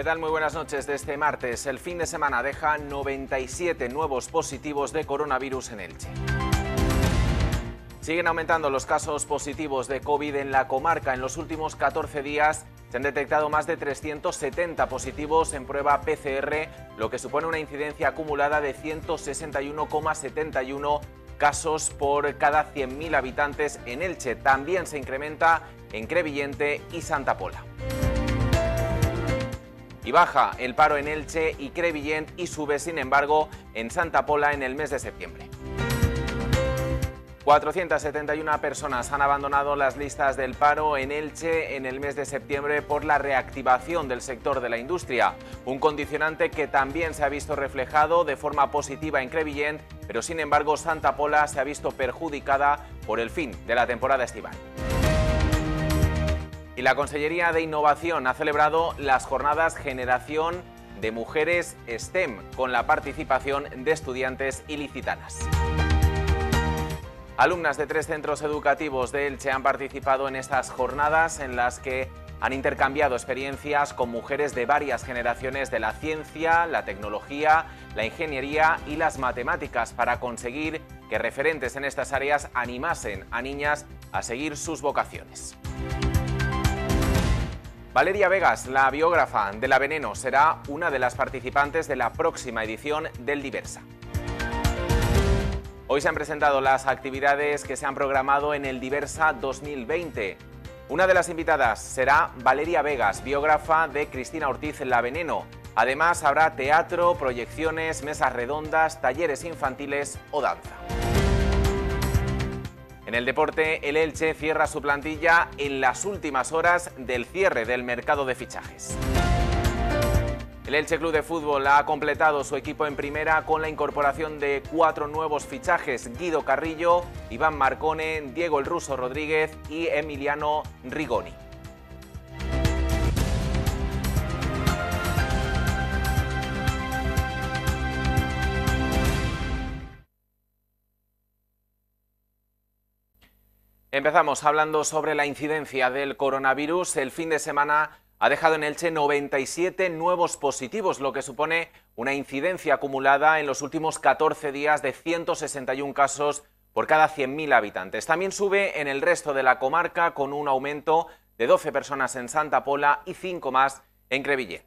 ¿Qué tal? Muy buenas noches. De este martes, el fin de semana deja 97 nuevos positivos de coronavirus en Elche. Siguen aumentando los casos positivos de COVID en la comarca. En los últimos 14 días se han detectado más de 370 positivos en prueba PCR, lo que supone una incidencia acumulada de 161,71 casos por cada 100.000 habitantes en Elche. También se incrementa en Crevillente y Santa Pola y baja el paro en Elche y Crevillent y sube, sin embargo, en Santa Pola en el mes de septiembre. 471 personas han abandonado las listas del paro en Elche en el mes de septiembre por la reactivación del sector de la industria, un condicionante que también se ha visto reflejado de forma positiva en Crevillent, pero sin embargo Santa Pola se ha visto perjudicada por el fin de la temporada estival. Y la Consellería de Innovación ha celebrado las jornadas Generación de Mujeres STEM con la participación de estudiantes ilicitanas. Alumnas de tres centros educativos de Elche han participado en estas jornadas en las que han intercambiado experiencias con mujeres de varias generaciones de la ciencia, la tecnología, la ingeniería y las matemáticas para conseguir que referentes en estas áreas animasen a niñas a seguir sus vocaciones. Valeria Vegas, la biógrafa de La Veneno, será una de las participantes de la próxima edición del Diversa. Hoy se han presentado las actividades que se han programado en el Diversa 2020. Una de las invitadas será Valeria Vegas, biógrafa de Cristina Ortiz La Veneno. Además habrá teatro, proyecciones, mesas redondas, talleres infantiles o danza. En el deporte, el Elche cierra su plantilla en las últimas horas del cierre del mercado de fichajes. El Elche Club de Fútbol ha completado su equipo en primera con la incorporación de cuatro nuevos fichajes, Guido Carrillo, Iván Marcone, Diego el Ruso Rodríguez y Emiliano Rigoni. Empezamos hablando sobre la incidencia del coronavirus. El fin de semana ha dejado en Elche 97 nuevos positivos, lo que supone una incidencia acumulada en los últimos 14 días de 161 casos por cada 100.000 habitantes. También sube en el resto de la comarca con un aumento de 12 personas en Santa Pola y 5 más en Crevillent.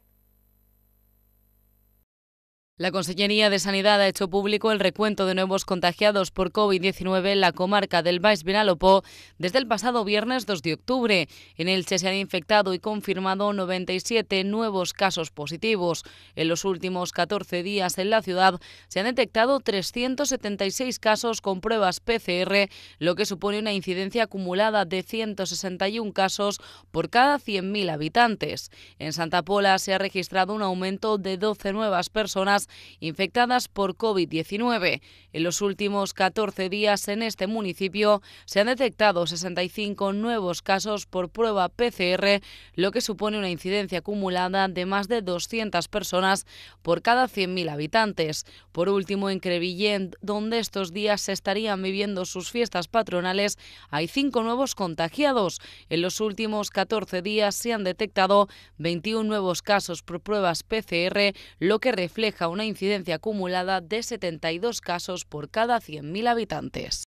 La Consellería de Sanidad ha hecho público el recuento de nuevos contagiados por COVID-19 en la comarca del Baix Vinalopó desde el pasado viernes 2 de octubre. En Elche se han infectado y confirmado 97 nuevos casos positivos. En los últimos 14 días en la ciudad se han detectado 376 casos con pruebas PCR, lo que supone una incidencia acumulada de 161 casos por cada 100.000 habitantes. En Santa Pola se ha registrado un aumento de 12 nuevas personas infectadas por COVID-19. En los últimos 14 días en este municipio se han detectado 65 nuevos casos por prueba PCR, lo que supone una incidencia acumulada de más de 200 personas por cada 100.000 habitantes. Por último, en Crevillent, donde estos días se estarían viviendo sus fiestas patronales, hay cinco nuevos contagiados. En los últimos 14 días se han detectado 21 nuevos casos por pruebas PCR, lo que refleja una incidencia acumulada de 72 casos por cada 100.000 habitantes.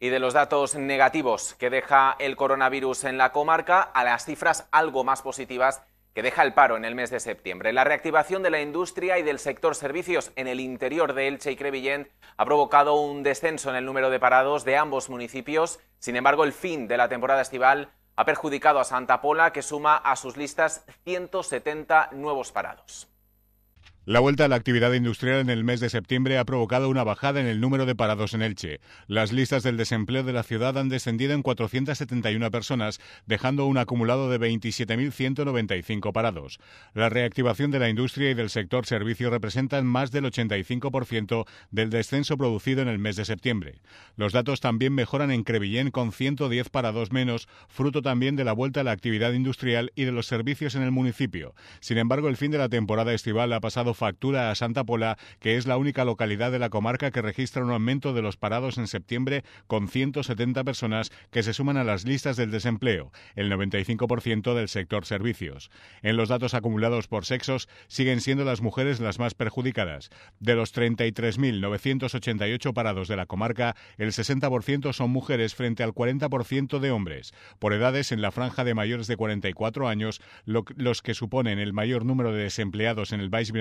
Y de los datos negativos que deja el coronavirus en la comarca a las cifras algo más positivas que deja el paro en el mes de septiembre. La reactivación de la industria y del sector servicios en el interior de Elche y Crevillent ha provocado un descenso en el número de parados de ambos municipios. Sin embargo, el fin de la temporada estival ha perjudicado a Santa Pola, que suma a sus listas 170 nuevos parados. La vuelta a la actividad industrial en el mes de septiembre ha provocado una bajada en el número de parados en Elche. Las listas del desempleo de la ciudad han descendido en 471 personas, dejando un acumulado de 27.195 parados. La reactivación de la industria y del sector servicio representan más del 85% del descenso producido en el mes de septiembre. Los datos también mejoran en Crevillén con 110 parados menos, fruto también de la vuelta a la actividad industrial y de los servicios en el municipio. Sin embargo, el fin de la temporada estival ha pasado factura a Santa Pola, que es la única localidad de la comarca que registra un aumento de los parados en septiembre con 170 personas que se suman a las listas del desempleo, el 95% del sector servicios. En los datos acumulados por sexos siguen siendo las mujeres las más perjudicadas. De los 33.988 parados de la comarca, el 60% son mujeres frente al 40% de hombres. Por edades, en la franja de mayores de 44 años, los que suponen el mayor número de desempleados en el Baix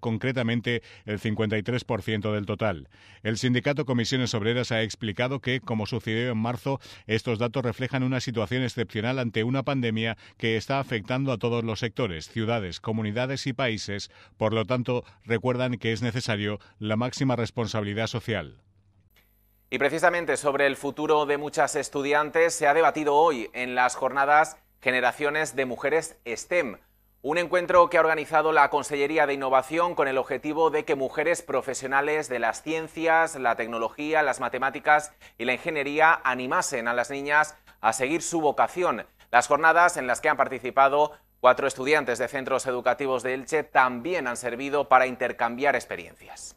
concretamente el 53% del total. El sindicato Comisiones Obreras ha explicado que, como sucedió en marzo, estos datos reflejan una situación excepcional ante una pandemia que está afectando a todos los sectores, ciudades, comunidades y países. Por lo tanto, recuerdan que es necesario la máxima responsabilidad social. Y precisamente sobre el futuro de muchas estudiantes se ha debatido hoy en las jornadas Generaciones de Mujeres STEM. Un encuentro que ha organizado la Consellería de Innovación con el objetivo de que mujeres profesionales de las ciencias, la tecnología, las matemáticas y la ingeniería animasen a las niñas a seguir su vocación. Las jornadas en las que han participado cuatro estudiantes de centros educativos de Elche también han servido para intercambiar experiencias.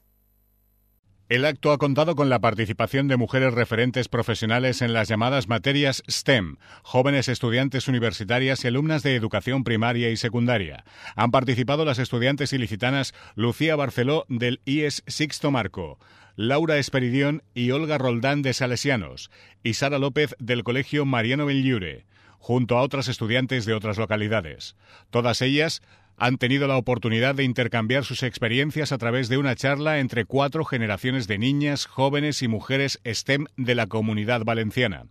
El acto ha contado con la participación de mujeres referentes profesionales en las llamadas materias STEM, jóvenes estudiantes universitarias y alumnas de educación primaria y secundaria. Han participado las estudiantes ilicitanas Lucía Barceló del IES Sixto Marco, Laura Esperidión y Olga Roldán de Salesianos, y Sara López del Colegio Mariano Belliure, junto a otras estudiantes de otras localidades. Todas ellas han tenido la oportunidad de intercambiar sus experiencias a través de una charla entre cuatro generaciones de niñas, jóvenes y mujeres STEM de la comunidad valenciana.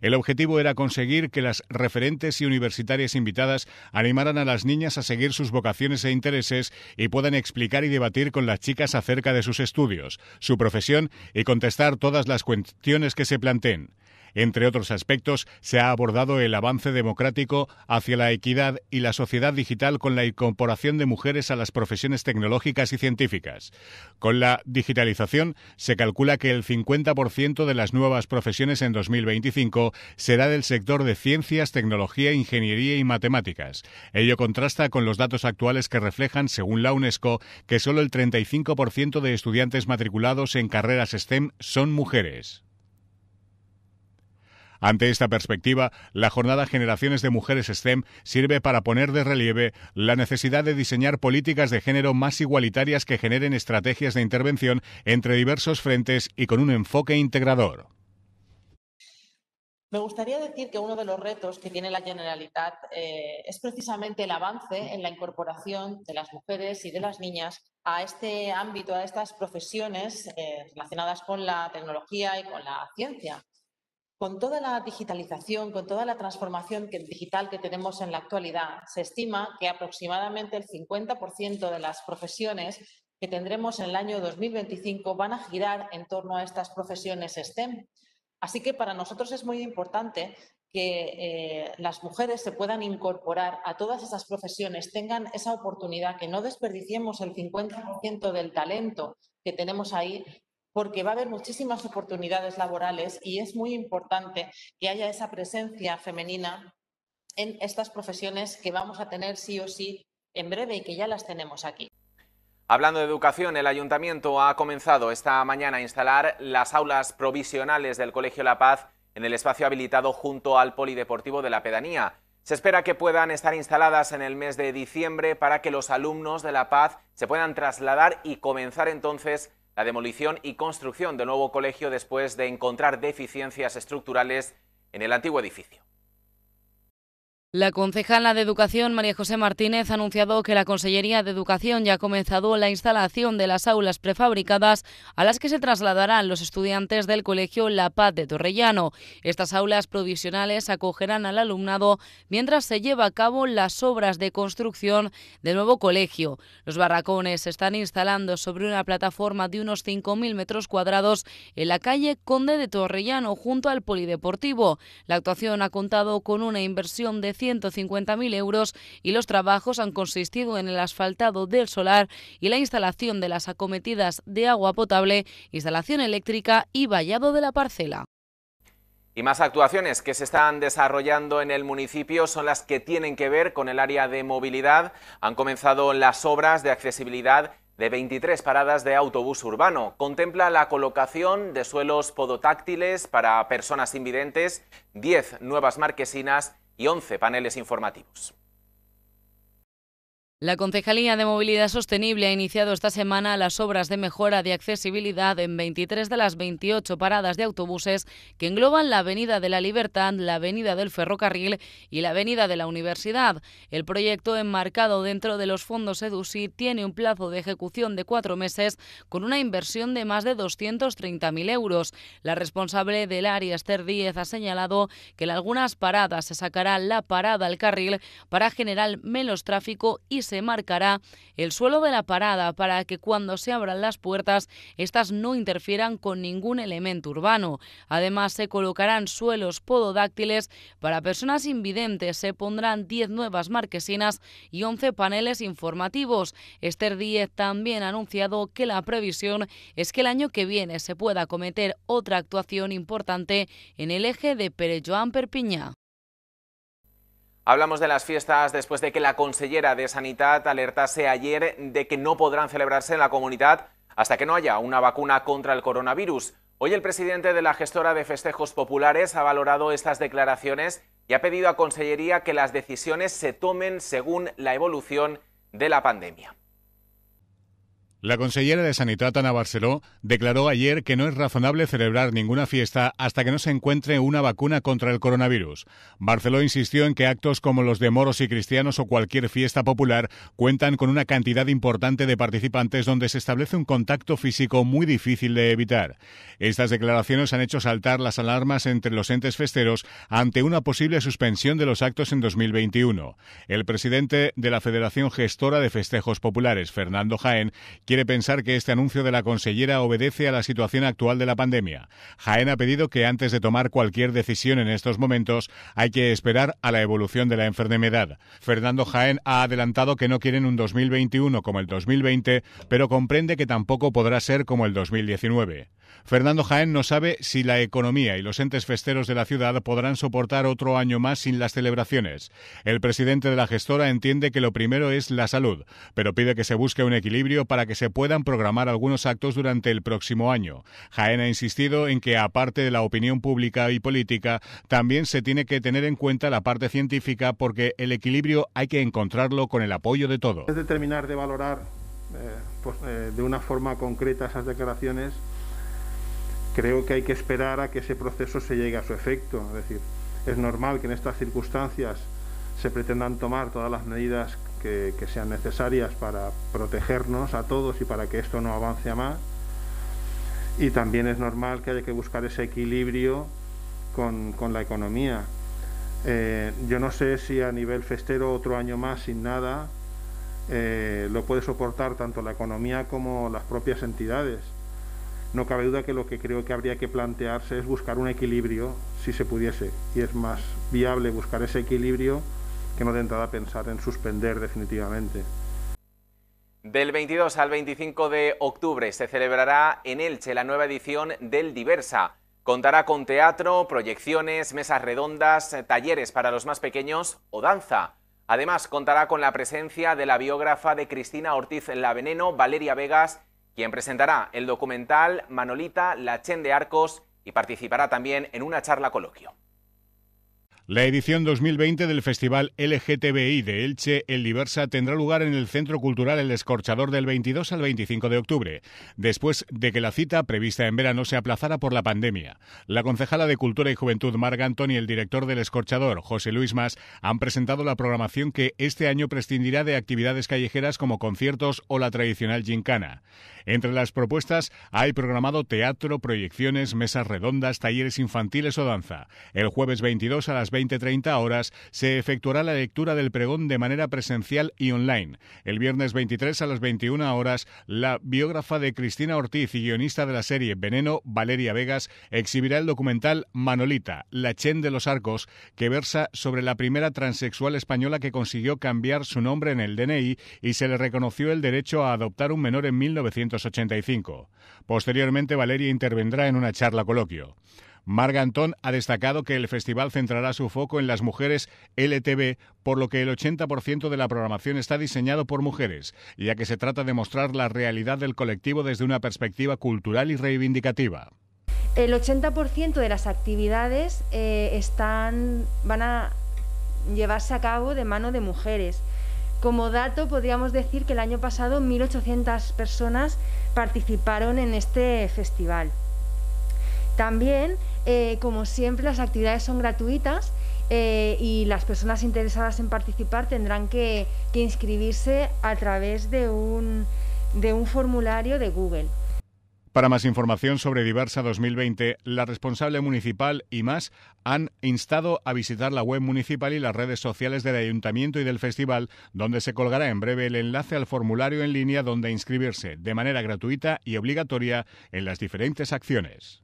El objetivo era conseguir que las referentes y universitarias invitadas animaran a las niñas a seguir sus vocaciones e intereses y puedan explicar y debatir con las chicas acerca de sus estudios, su profesión y contestar todas las cuestiones que se planteen. Entre otros aspectos, se ha abordado el avance democrático hacia la equidad y la sociedad digital con la incorporación de mujeres a las profesiones tecnológicas y científicas. Con la digitalización, se calcula que el 50% de las nuevas profesiones en 2025 será del sector de ciencias, tecnología, ingeniería y matemáticas. Ello contrasta con los datos actuales que reflejan, según la UNESCO, que solo el 35% de estudiantes matriculados en carreras STEM son mujeres. Ante esta perspectiva, la jornada Generaciones de Mujeres STEM sirve para poner de relieve la necesidad de diseñar políticas de género más igualitarias que generen estrategias de intervención entre diversos frentes y con un enfoque integrador. Me gustaría decir que uno de los retos que tiene la Generalitat eh, es precisamente el avance en la incorporación de las mujeres y de las niñas a este ámbito, a estas profesiones eh, relacionadas con la tecnología y con la ciencia. Con toda la digitalización, con toda la transformación digital que tenemos en la actualidad, se estima que aproximadamente el 50% de las profesiones que tendremos en el año 2025 van a girar en torno a estas profesiones STEM. Así que para nosotros es muy importante que eh, las mujeres se puedan incorporar a todas esas profesiones, tengan esa oportunidad, que no desperdiciemos el 50% del talento que tenemos ahí porque va a haber muchísimas oportunidades laborales y es muy importante que haya esa presencia femenina en estas profesiones que vamos a tener sí o sí en breve y que ya las tenemos aquí. Hablando de educación, el ayuntamiento ha comenzado esta mañana a instalar las aulas provisionales del Colegio La Paz en el espacio habilitado junto al Polideportivo de la Pedanía. Se espera que puedan estar instaladas en el mes de diciembre para que los alumnos de La Paz se puedan trasladar y comenzar entonces la demolición y construcción del nuevo colegio después de encontrar deficiencias estructurales en el antiguo edificio. La concejala de Educación, María José Martínez, ha anunciado que la Consellería de Educación ya ha comenzado la instalación de las aulas prefabricadas a las que se trasladarán los estudiantes del Colegio La Paz de Torrellano. Estas aulas provisionales acogerán al alumnado mientras se lleva a cabo las obras de construcción del nuevo colegio. Los barracones se están instalando sobre una plataforma de unos 5.000 metros cuadrados en la calle Conde de Torrellano, junto al Polideportivo. La actuación ha contado con una inversión de 150.000 euros y los trabajos han consistido en el asfaltado del solar y la instalación de las acometidas de agua potable, instalación eléctrica y vallado de la parcela. Y más actuaciones que se están desarrollando en el municipio son las que tienen que ver con el área de movilidad. Han comenzado las obras de accesibilidad de 23 paradas de autobús urbano. Contempla la colocación de suelos podotáctiles para personas invidentes, 10 nuevas marquesinas y 11 paneles informativos. La Concejalía de Movilidad Sostenible ha iniciado esta semana las obras de mejora de accesibilidad en 23 de las 28 paradas de autobuses que engloban la Avenida de la Libertad, la Avenida del Ferrocarril y la Avenida de la Universidad. El proyecto, enmarcado dentro de los fondos EDUSI, tiene un plazo de ejecución de cuatro meses con una inversión de más de 230.000 euros. La responsable del área, Esther Díez, ha señalado que en algunas paradas se sacará la parada al carril para generar menos tráfico y se marcará el suelo de la parada para que cuando se abran las puertas estas no interfieran con ningún elemento urbano. Además se colocarán suelos pododáctiles para personas invidentes, se pondrán 10 nuevas marquesinas y 11 paneles informativos. Esther Díez también ha anunciado que la previsión es que el año que viene se pueda cometer otra actuación importante en el eje de Pere Joan Hablamos de las fiestas después de que la consellera de Sanidad alertase ayer de que no podrán celebrarse en la comunidad hasta que no haya una vacuna contra el coronavirus. Hoy el presidente de la gestora de festejos populares ha valorado estas declaraciones y ha pedido a Consellería que las decisiones se tomen según la evolución de la pandemia. La consellera de Sanidad, Ana Barceló, declaró ayer que no es razonable celebrar ninguna fiesta hasta que no se encuentre una vacuna contra el coronavirus. Barceló insistió en que actos como los de moros y cristianos o cualquier fiesta popular cuentan con una cantidad importante de participantes donde se establece un contacto físico muy difícil de evitar. Estas declaraciones han hecho saltar las alarmas entre los entes festeros ante una posible suspensión de los actos en 2021. El presidente de la Federación Gestora de Festejos Populares, Fernando Jaén, quiere pensar que este anuncio de la consellera obedece a la situación actual de la pandemia. Jaén ha pedido que antes de tomar cualquier decisión en estos momentos hay que esperar a la evolución de la enfermedad. Fernando Jaén ha adelantado que no quieren un 2021 como el 2020, pero comprende que tampoco podrá ser como el 2019. Fernando Jaén no sabe si la economía y los entes festeros de la ciudad podrán soportar otro año más sin las celebraciones. El presidente de la gestora entiende que lo primero es la salud, pero pide que se busque un equilibrio para que se se puedan programar algunos actos durante el próximo año. Jaén ha insistido en que, aparte de la opinión pública y política, también se tiene que tener en cuenta la parte científica porque el equilibrio hay que encontrarlo con el apoyo de todos. Es terminar de valorar eh, pues, eh, de una forma concreta esas declaraciones. Creo que hay que esperar a que ese proceso se llegue a su efecto. Es decir, es normal que en estas circunstancias se pretendan tomar todas las medidas que, sean necesarias para protegernos a todos y para que esto no avance a más. Y también es normal que haya que buscar ese equilibrio con, con la economía. Eh, yo no sé si a nivel festero otro año más sin nada eh, lo puede soportar tanto la economía como las propias entidades. No cabe duda que lo que creo que habría que plantearse es buscar un equilibrio, si se pudiese, y es más viable buscar ese equilibrio que no tentará pensar en suspender definitivamente. Del 22 al 25 de octubre se celebrará en Elche la nueva edición del Diversa. Contará con teatro, proyecciones, mesas redondas, talleres para los más pequeños o danza. Además, contará con la presencia de la biógrafa de Cristina Ortiz La Veneno, Valeria Vegas, quien presentará el documental Manolita, la Chen de Arcos y participará también en una charla coloquio. La edición 2020 del Festival LGTBI de Elche, El Diversa, tendrá lugar en el Centro Cultural El Escorchador del 22 al 25 de octubre, después de que la cita prevista en verano se aplazara por la pandemia. La concejala de Cultura y Juventud, Marga Antón, y el director del Escorchador, José Luis Mas, han presentado la programación que este año prescindirá de actividades callejeras como conciertos o la tradicional gincana. Entre las propuestas hay programado teatro, proyecciones, mesas redondas, talleres infantiles o danza. El jueves 22 a las 20-30 horas se efectuará la lectura del pregón de manera presencial y online. El viernes 23 a las 21 horas, la biógrafa de Cristina Ortiz y guionista de la serie Veneno, Valeria Vegas, exhibirá el documental Manolita, la Chen de los Arcos, que versa sobre la primera transexual española que consiguió cambiar su nombre en el DNI y se le reconoció el derecho a adoptar un menor en 1985. Posteriormente, Valeria intervendrá en una charla coloquio. Marga Antón ha destacado que el festival centrará su foco en las mujeres LTV, por lo que el 80% de la programación está diseñado por mujeres, ya que se trata de mostrar la realidad del colectivo desde una perspectiva cultural y reivindicativa. El 80% de las actividades eh, están, van a llevarse a cabo de mano de mujeres. Como dato, podríamos decir que el año pasado 1.800 personas participaron en este festival. También eh, como siempre, las actividades son gratuitas eh, y las personas interesadas en participar tendrán que, inscribirse a través de un formulario de Google. Para más información sobre Diversa 2020, la responsable municipal y más han instado a visitar la web municipal y las redes sociales del ayuntamiento y del festival, donde se colgará en breve el enlace al formulario en línea donde inscribirse de manera gratuita y obligatoria en las diferentes acciones.